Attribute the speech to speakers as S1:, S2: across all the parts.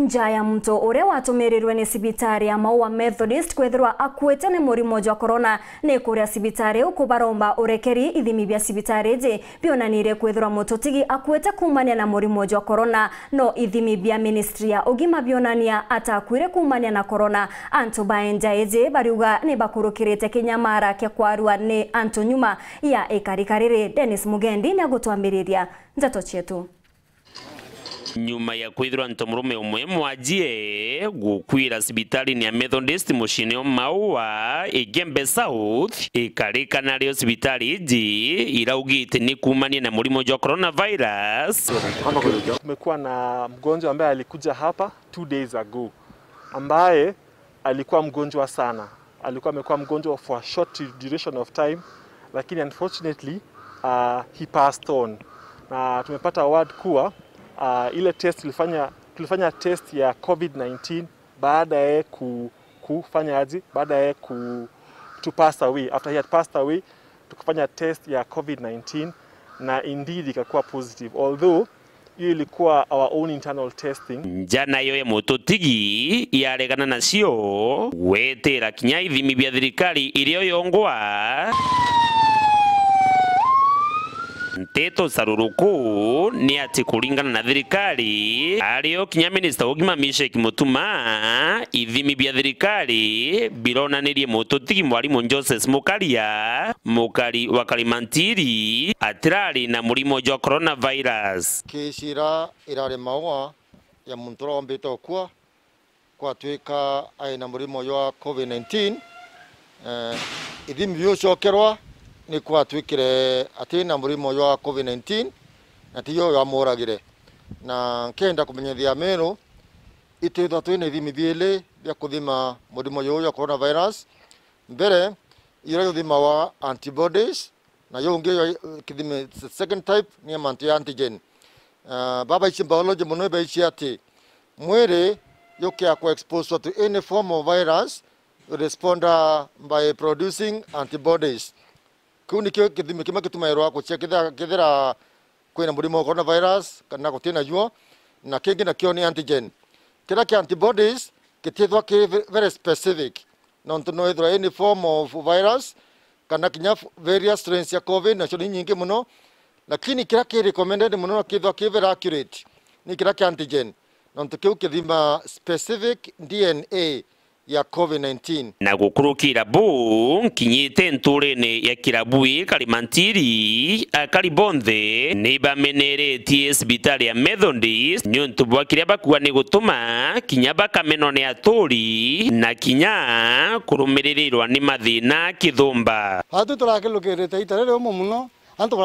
S1: nja ya mto uria watumirirwe ni sibitari ya maua methodist kwithirwa akuite ni murimo jwa corona ni kuria sibitari kubaromba urekeri ithimi bia sibitari ji bionanire kwithirwa mututigi akuite kumania na murimo jwa corona no ithimi bia ministry ya ugima bionania atakuire kumania na corona antu baenja iji bariuga ni bakurukirite kinyamara kia kwarua ni antu nyuma ya ikarika denis dennis mugendi ni agutwambiriria ndeto cietu
S2: nyuma ya kwithirwa nto murume umwe mwajie gukwira sibitali ni ya Methodist mucineo maua igembe south ikarika nario sibitali iji iraugite ni kumania na murimo jo coronavirus.
S1: Tumekuwa na mgonjwa ambaye alikuja hapa two days ago ambaye alikuwa mgonjwa sana, alikuwa amekuwa mgonjwa for a short duration of time, lakini unfortunately uh, he passed on, na tumepata word kuwa uh, ile test tulifanya, tulifanya test ya COVID-19 baada ya ku, kufanya aji baada ya ku, to pass away. After he had passed away tukafanya test ya COVID-19 na indeed ikakuwa positive although hiyo ilikuwa our own internal testing
S2: njana hiyo ya moto tigi yaregana nacio gwetira kinya ithimi bia thirikari iria yongwa nteto za rurukuu ni ati kulingana na thirikari ario kinya minista ugimamishe kimutuma ithimi bia thirikari bironanirie mututigi mwarimu Joseph Mukaria mukari wa Kalimantiri atirari na murimo jo coronavirus
S1: kishira irare maua ya mbeto kuwa kwa tuweka aina murimo wa covid-19 uh, vyo shokerwa ni kwa twikire ati na murimu yo wa covid-19 na tiyo ya moragire na nkenda kumenyithia meru itwithwa twina ithimi biili bia kuthima murimu uyu wa virus mbere yira yo yuthima wa antibodies na yo nge yo kidime second type ni amanti antigen uh, ah, baba ichi biology muno ba ichi ati mwere yo yukia ku exposed to any form of virus responda by producing antibodies kiu nikio githimi kimwe gitumairwa gucia kethira kwina murimo wa virus kana gutina juo na kingi kio ni antigen kira kia antibodies gitithwa ki very specific nontu no ithwa any form of virus kana kinya various strains ya covid na ni nyingi muno lakini kira ki recommended muno na kithwa ki very accurate ni kira kia antigen nontu kiu kithima specific DNA ya COVID-19
S2: na gukuru kirabu nkinyite nturene ya kirabu kalimantiri eh, kalibonde, bonthe menere TS sibitari ya Methodist nyuntu bwa kiria bakua ni gutuma kinya bakameno ni aturi na kinya kurumiririrwa ni mathina kithomba.
S3: hatu turakilukirite itarele omu muno antu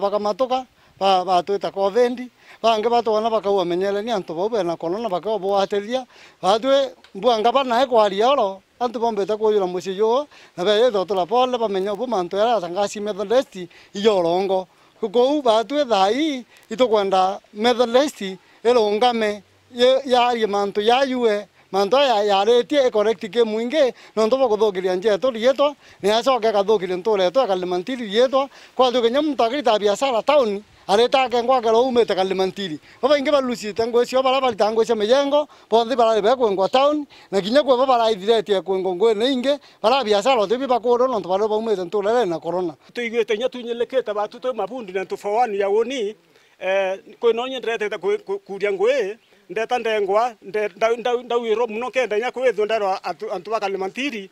S3: baka matoka, ba ba ba tu ta ko vendi batwita kovendi bange ba kau menyere ni anto ba ba ba na kono kau antu bau bena korona bakauwa bwatiria batwe mbwanga banae kwaria oro mbeta ko kuyura musi yo na ba ba ba yedo tu menyo bu manto era medalesti medalesti u ito ko elo ya ya manto ya pole bamenya ubu mantu yara atangasi methodist iyorongo kou batwe thai itukwenda methodist irungame yarie mantu yayue mantu aya yarĩtie ĩcorrect kĩ mũingĩ nontu bũgũthũkĩria to ka le mantiri akathũkĩria ko do akalĩma nyam ta kwathiũkĩnya ta biasa la tauni aritake ngwakera u baba ingeba lusi tango balucite ngwe cio tango barita mejengo cia bala be barari ngwa town na kinya baba kwe bo baraithiretie kwengwa ngwene ingi bara biacara tibi bakurwo ba baria baumite nturere na corona igwe tu tuiguite inya tunyelekete batu to mabundi na fawani ya woni eh no nyen uni kwinonya ndiretete kuria ngwi ndeta ndengwa ndawirwo muno kenda inya kwithwo nderwa antu bakalimatiri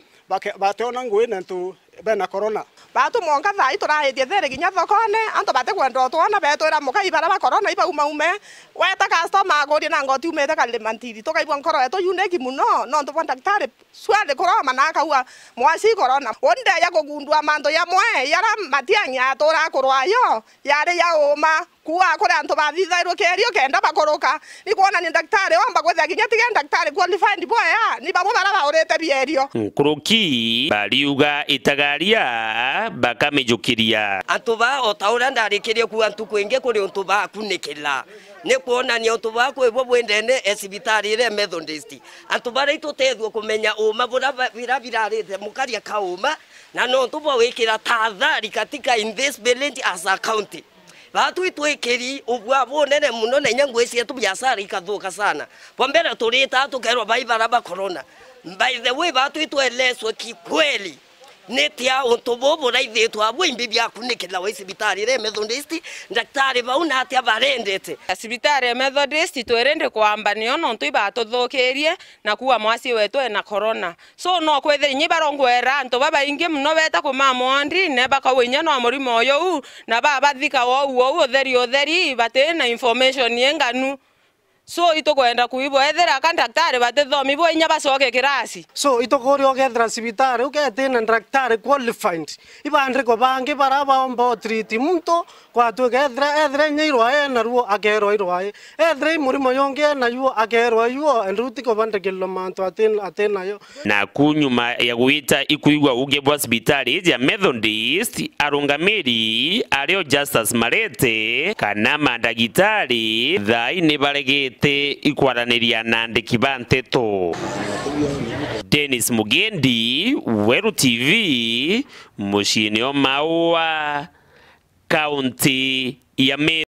S3: bateona ngwe
S2: na ntu bena corona batumonga thai turahithia theri ginya thokone antu batikwenda twana betwira mukai bara ba corona ibauma ume weta customer aguri na ngoti umete kalima ntiri tukaigua nkoro yetu yuniki muno nontu bwa ndaktari swali kuroma na akaua mwasi corona onde ya kugundua mantu yamwe yara matiang'ya turakurwayo yari ya uma kuwa kuri antu bathithairwe kerio kenda bakuruka nikwona ni daktari wamba gwetha kinya tige ndaktari qualified boya ni bamwe ah, bara baurite bierio nkuruki mm, bariuga itagaria bakamijukiria antu ba ota uria ndarikirie kuwa ntuku ingi kuri untu ba kunikirira ni kuonania ba baku ibwo bwendene esibitari ire methodist antu bara itutethwo kumenya uma bura birarite mukaria kauma na no ntu bwa wikira tathari katika in this village as a county batwi twikiri ubwa bunene muno na inyangwicirie tu biacara ikathuka sana pombere turita tukerwa bai baraba corona by the way batwi tweleswe kikweli netia untububu raithitwa abu imbi biaku nikira wa sibitari re methodist ndakitari bau na atia barendete sibitari ya methodist twerende kwambanio nontu ibatuthukirie na kuwa mwasi wetu ena corona so no kwethiri nyi barongwera antu babaingi muno beta kumamondine bakawinya no murimo u na babathika wou wou utheri utheri na information enganu so itukwenda kuibwo ethera ka ndaktari batithomibwo inya bacoke kirasi
S3: so itukuri okethera sibitari uketina ndaktari qualified ibandiko bangi bara baomba otriti muntu kwatuika ethera ethera inya irwae naruo akerwa irwae ethera imurimo yongi enayuo akerwa yuo enrutiko bandekililo mantu atenayo
S2: na kunyuma ya gwita ikuigwa uge bwa sibitari ya methodist arungamiri ario justice marete kana mandagitari thai ni baregete ete ikwaraniria na andiki ba nteto Dennis Mugendi Weru TV mushini o maua kaunti ya